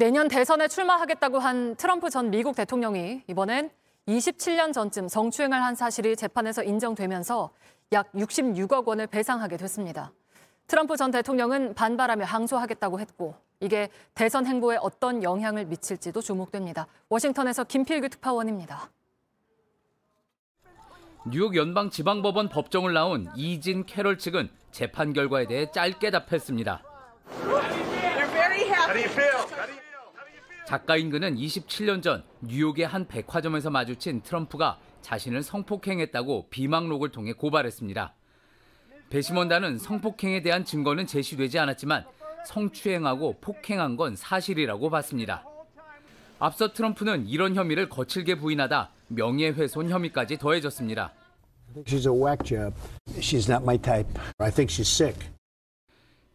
내년 대선에 출마하겠다고 한 트럼프 전 미국 대통령이 이번엔 27년 전쯤 성추행을 한 사실이 재판에서 인정되면서 약 66억 원을 배상하게 됐습니다. 트럼프 전 대통령은 반발하며 항소하겠다고 했고 이게 대선 행보에 어떤 영향을 미칠지도 주목됩니다. 워싱턴에서 김필규 특파원입니다. 뉴욕 연방 지방법원 법정을 나온 이진 캐럴 측은 재판 결과에 대해 짧게 답했습니다. 작가인 그는 27년 전 뉴욕의 한 백화점에서 마주친 트럼프가 자신을 성폭행했다고 비망록을 통해 고발했습니다. 배심원단은 성폭행에 대한 증거는 제시되지 않았지만 성추행하고 폭행한 건 사실이라고 봤습니다. 앞서 트럼프는 이런 혐의를 거칠게 부인하다 명예훼손 혐의까지 더해졌습니다.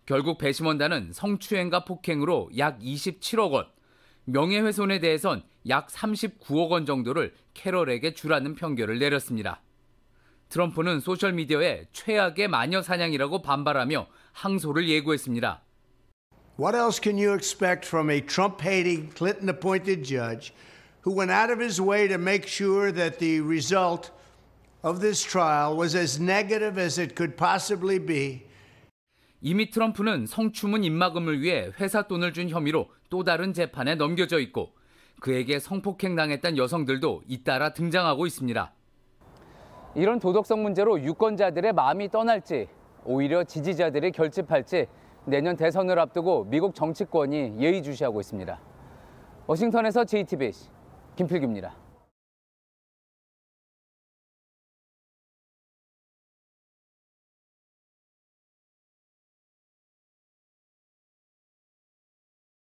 결국 배심원단은 성추행과 폭행으로 약 27억 원, 명예훼손에 대해선 약 39억 원 정도를 캐럴에게 주라는 편결을 내렸습니다. 트럼프는 소셜미디어에 최악의 마녀 사냥이라고 반발하며 항소를 예고했습니다. What else can you expect from a Trump-hating, Clinton-appointed judge who went out of his way to make sure that the result of this trial was as negative as it could possibly be? 이미 트럼프는 성추문 입막음을 위해 회사 돈을 준 혐의로 또 다른 재판에 넘겨져 있고 그에게 성폭행 당했던 여성들도 잇따라 등장하고 있습니다. 이런 도덕성 문제로 유권자들의 마음이 떠날지 오히려 지지자들이 결집할지 내년 대선을 앞두고 미국 정치권이 예의주시하고 있습니다. 워싱턴에서 JTBC 김필기입니다.